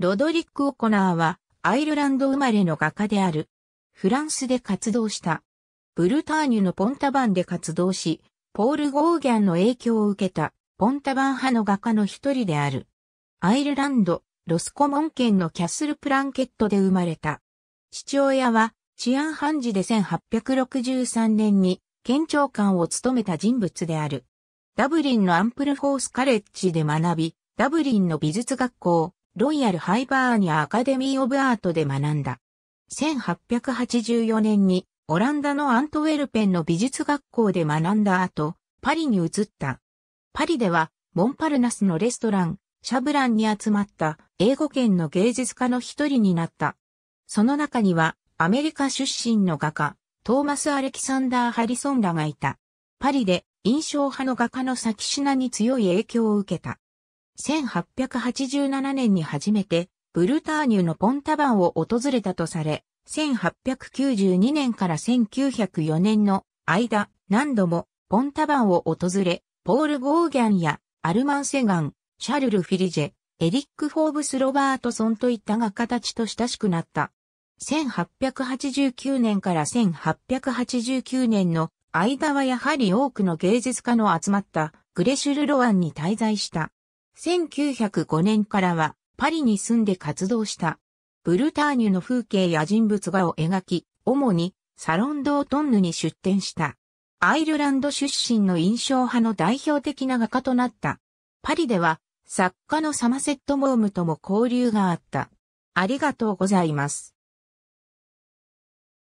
ロドリック・オコナーはアイルランド生まれの画家である。フランスで活動した。ブルターニュのポンタバンで活動し、ポール・ゴーギャンの影響を受けたポンタバン派の画家の一人である。アイルランド、ロスコモン県のキャッスル・プランケットで生まれた。父親は治安判事で1863年に県庁官を務めた人物である。ダブリンのアンプルフォースカレッジで学び、ダブリンの美術学校、ロイヤル・ハイバーニア・アカデミー・オブ・アートで学んだ。1884年にオランダのアントウェルペンの美術学校で学んだ後、パリに移った。パリでは、モンパルナスのレストラン、シャブランに集まった英語圏の芸術家の一人になった。その中には、アメリカ出身の画家、トーマス・アレキサンダー・ハリソンらがいた。パリで印象派の画家の先品に強い影響を受けた。1887年に初めて、ブルターニュのポンタバンを訪れたとされ、1892年から1904年の間、何度もポンタバンを訪れ、ポール・ゴーギャンやアルマン・セガン、シャルル・フィリジェ、エリック・フォーブス・ロバートソンといった画家たちと親しくなった。1889年から1889年の間はやはり多くの芸術家の集まったグレシュル・ロワンに滞在した。1905年からはパリに住んで活動した。ブルターニュの風景や人物画を描き、主にサロンドートンヌに出展した。アイルランド出身の印象派の代表的な画家となった。パリでは作家のサマセット・モームとも交流があった。ありがとうございます。